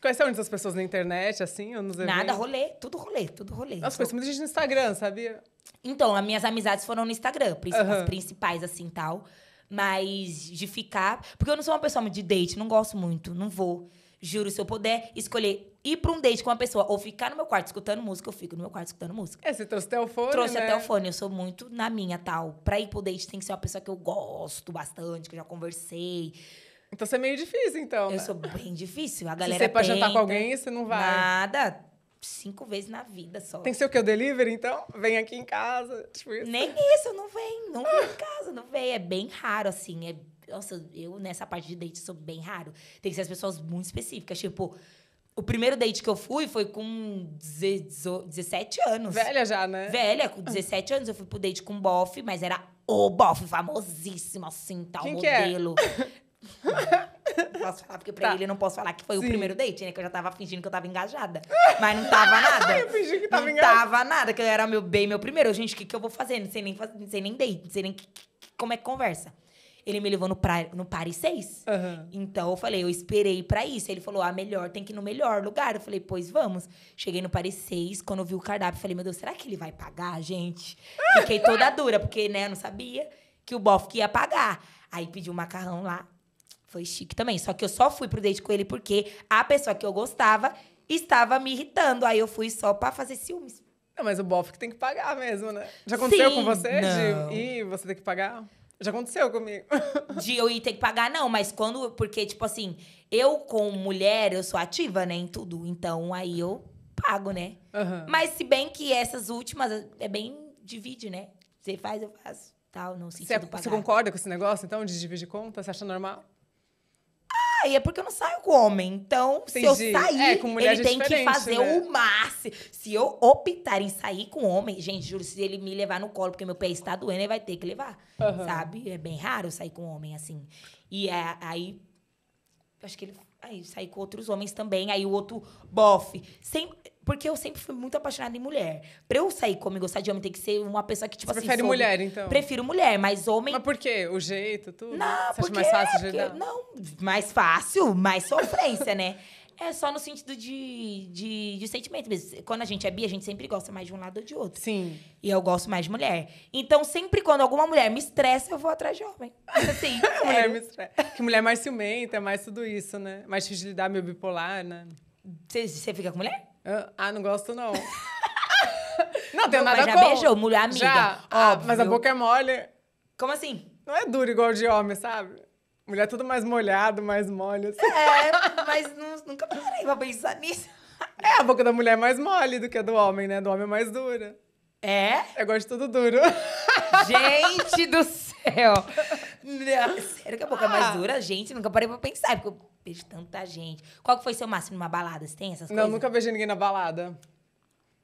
Você conhece onde pessoas na internet, assim, ou nos eventos? Nada, rolê, tudo rolê, tudo rolê. Nossa, conheci muita gente no Instagram, sabia? Então, as minhas amizades foram no Instagram, uhum. as principais, assim, tal. Mas de ficar... Porque eu não sou uma pessoa de date, não gosto muito, não vou. Juro, se eu puder escolher ir pra um date com uma pessoa ou ficar no meu quarto escutando música, eu fico no meu quarto escutando música. É, você trouxe até o fone, Trouxe né? até o fone. Eu sou muito na minha, tal. Pra ir pro date tem que ser uma pessoa que eu gosto bastante, que eu já conversei então você é meio difícil, então. Eu né? sou bem difícil. A galera. Se você pra tenta, jantar com alguém, você não vai. Nada. Cinco vezes na vida só. Tem que ser o que? O delivery, então? Vem aqui em casa. Tipo isso. Nem isso, não vem. Não vem em casa, não vem. É bem raro, assim. É... Nossa, eu nessa parte de date sou bem raro. Tem que ser as pessoas muito específicas. Tipo, o primeiro date que eu fui foi com 17 anos. Velha já, né? Velha, com 17 anos. Eu fui pro date com o bofe, mas era o bofe famosíssimo, assim, tal Quem modelo. Que é? Não posso falar, porque pra tá. ele eu não posso falar que foi Sim. o primeiro date, né? Que eu já tava fingindo que eu tava engajada. Mas não tava nada. eu fingi que tava não engajada. Não tava nada, que eu era meu bem, meu primeiro. Gente, o que, que eu vou fazer? Não sei nem, faz... não sei nem date, não sei nem que, que, como é que conversa. Ele me levou no, pra, no Paris 6. Uhum. Então eu falei, eu esperei pra isso. Ele falou, ah, melhor, tem que ir no melhor lugar. Eu falei, pois vamos. Cheguei no Paris 6, quando eu vi o cardápio, falei, meu Deus, será que ele vai pagar, gente? Fiquei toda dura, porque, né, eu não sabia que o bofe que ia pagar. Aí pedi um macarrão lá, foi chique também. Só que eu só fui pro date com ele porque a pessoa que eu gostava estava me irritando. Aí eu fui só pra fazer ciúmes. Não, mas o bofe que tem que pagar mesmo, né? Já aconteceu Sim, com você, não. de ir, você tem que pagar? Já aconteceu comigo. De eu ir ter que pagar, não, mas quando. Porque, tipo assim, eu como mulher, eu sou ativa, né, em tudo. Então aí eu pago, né? Uhum. Mas se bem que essas últimas é bem divide, né? Você faz, eu faço. Tal, não sentido você, é, você concorda com esse negócio, então, de dividir conta? Você acha normal? sair, é porque eu não saio com homem. Então, Entendi. se eu é, sair, é, ele tem que fazer né? o máximo. Se eu optar em sair com homem, gente, juro, se ele me levar no colo, porque meu pé está doendo, ele vai ter que levar. Uhum. Sabe? É bem raro sair com homem assim. E é, aí. Acho que ele. Aí sair com outros homens também. Aí o outro bofe. Sempre porque eu sempre fui muito apaixonada em mulher. Pra eu sair como e gostar de homem, tem que ser uma pessoa que, tipo Você assim. Prefere mulher, então? Prefiro mulher, mas homem. Mas por quê? O jeito, tudo? Não, Você porque... mais fácil de é Não, mais fácil, mais sofrência, né? É só no sentido de, de, de sentimento mesmo. Quando a gente é bi, a gente sempre gosta mais de um lado ou de outro. Sim. E eu gosto mais de mulher. Então, sempre quando alguma mulher me estressa, eu vou atrás de homem. Assim, mulher me estressa. Que mulher é mais ciumenta, é mais tudo isso, né? Mais fragilidade, meio bipolar, né? Você fica com mulher? Ah, não gosto não. não, tem não, nada mas já beijou, mulher amiga. Já, ah, mas a boca é mole. Como assim? Não é duro igual de homem, sabe? Mulher é tudo mais molhado, mais mole. Assim. É, mas não, nunca parei pra pensar nisso. É, a boca da mulher é mais mole do que a do homem, né? Do homem é mais dura. É? Eu gosto de tudo duro. Gente do céu! Não, sério que a boca ah. é mais dura? Gente, nunca parei pra pensar. Porque beijo tanta gente. Qual que foi seu máximo numa balada? Você tem essas não, coisas? Não, nunca beijei ninguém na balada.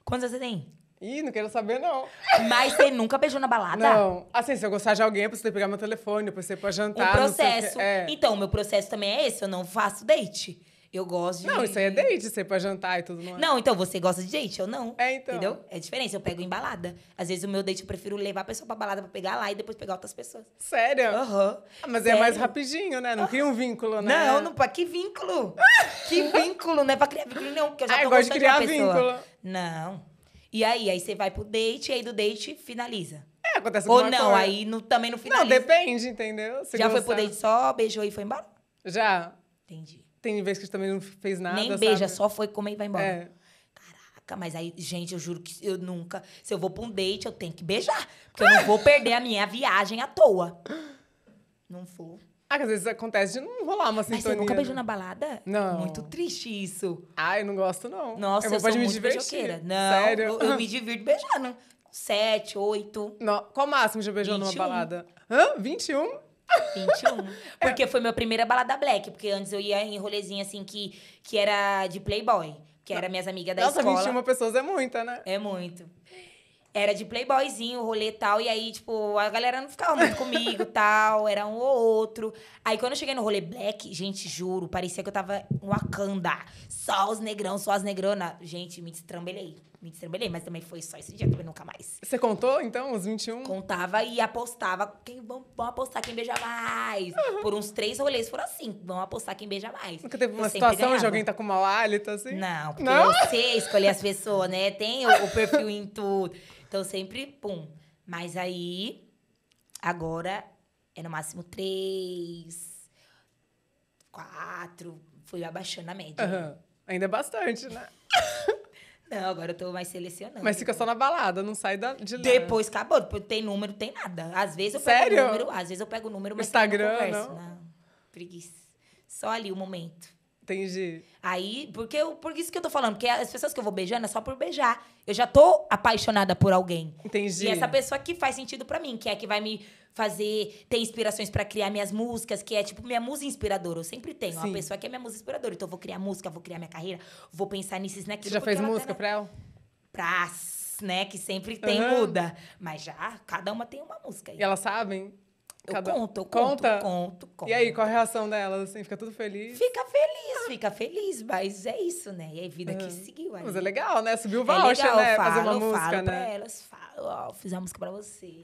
Quantos você tem? Ih, não quero saber, não. Mas você nunca beijou na balada? Não. Assim, se eu gostar de alguém, eu preciso pegar meu telefone, depois você pode jantar. O processo. O que, é. Então, meu processo também é esse. Eu não faço date. Eu gosto de. Não, isso aí é date, você pra jantar e tudo mais. Não, então você gosta de date, eu não. É, então. Entendeu? É diferente, eu pego embalada. Às vezes o meu date eu prefiro levar a pessoa pra balada pra pegar lá e depois pegar outras pessoas. Sério? Aham. Uhum. mas Sério? é mais rapidinho, né? Não uhum. cria um vínculo, né? Não, não, pra que vínculo? que vínculo? Não é pra criar vínculo, não, porque eu já ah, tô gosto de criar de vínculo. Não. E aí, aí você vai pro date, e aí do date finaliza. É, acontece Ou não, coisa. aí no, também não finaliza. Não, depende, entendeu? Se já gostar. foi pro date só, beijou e foi embora? Já. Entendi. Tem vez que a gente também não fez nada. Nem beija, sabe? só foi comer e vai embora. É. Caraca, mas aí, gente, eu juro que eu nunca. Se eu vou pra um date, eu tenho que beijar. Porque eu não vou perder a minha viagem à toa. Não vou. Ah, que às vezes acontece de não rolar uma sintonia. Mas você nunca né? beijou na balada? Não. Muito triste isso. Ah, eu não gosto, não. Nossa, eu, eu sou me muito divertir. beijoqueira. Não, Sério? Eu, eu me divirto beijando. Sete, oito... Não, qual o máximo já beijou 21. numa balada? Hã? 21? 21. É. Porque foi minha primeira balada black. Porque antes eu ia em rolezinha assim que, que era de playboy. Que era minhas amigas da Nossa, escola. Nossa, 21 pessoas é muita, né? É muito era de playboyzinho, rolê e tal. E aí, tipo, a galera não ficava muito comigo tal. Era um ou outro. Aí, quando eu cheguei no rolê black, gente, juro, parecia que eu tava em Wakanda. Só os negrão, só as negronas. Gente, me destrambelei. Me destrambelei, mas também foi só esse dia, também nunca mais. Você contou, então, os 21? Contava e apostava. Quem, vão apostar quem beija mais. Uhum. Por uns três rolês foram assim. vão apostar quem beija mais. Nunca teve eu uma situação de alguém tá com mau hálito, assim? Não, porque não? você escolher as pessoas, né? Tem o, o perfil em tudo. Então, sempre, pum. Mas aí, agora, é no máximo três, quatro. Fui abaixando a média. Uhum. Ainda é bastante, né? Não, agora eu tô mais selecionando. Mas fica só na balada, não sai da, de lá. Depois acabou, depois tem número, tem nada. Às vezes eu Sério? o número, às vezes eu pego o número, mas Instagram, não converso. Não. não. Preguiça. Só ali o momento. Entendi. Aí, porque eu, por isso que eu tô falando, porque as pessoas que eu vou beijando é só por beijar. Eu já tô apaixonada por alguém. Entendi. E essa pessoa que faz sentido para mim, que é que vai me fazer ter inspirações para criar minhas músicas, que é tipo minha musa inspiradora. Eu sempre tenho Sim. uma pessoa que é minha musa inspiradora. Então eu vou criar música, vou criar minha carreira, vou pensar nisso né Você já fez música tá, né, pra ela? Pra, né, que sempre tem uhum. muda, mas já cada uma tem uma música. Aí. E elas sabem? Cada... Eu conto, eu conto, Conta? conto, conto. E aí, qual a reação delas? Assim, fica tudo feliz? Fica feliz fica feliz, mas é isso, né? E a vida que é. seguiu. Aí. Mas é legal, né? Subiu o é voucher, é legal, né? Falo, Fazer uma música, falo né? Pra elas, falo, ó, fiz a música pra você.